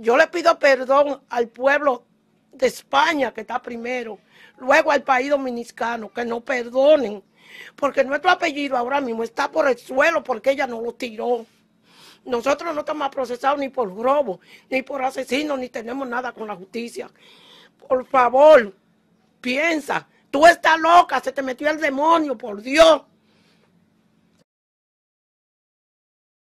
Yo le pido perdón al pueblo de España que está primero, luego al país dominicano, que no perdonen, porque nuestro apellido ahora mismo está por el suelo porque ella no lo tiró. Nosotros no estamos procesados ni por robo, ni por asesino ni tenemos nada con la justicia. Por favor, piensa, tú estás loca, se te metió el demonio, por Dios.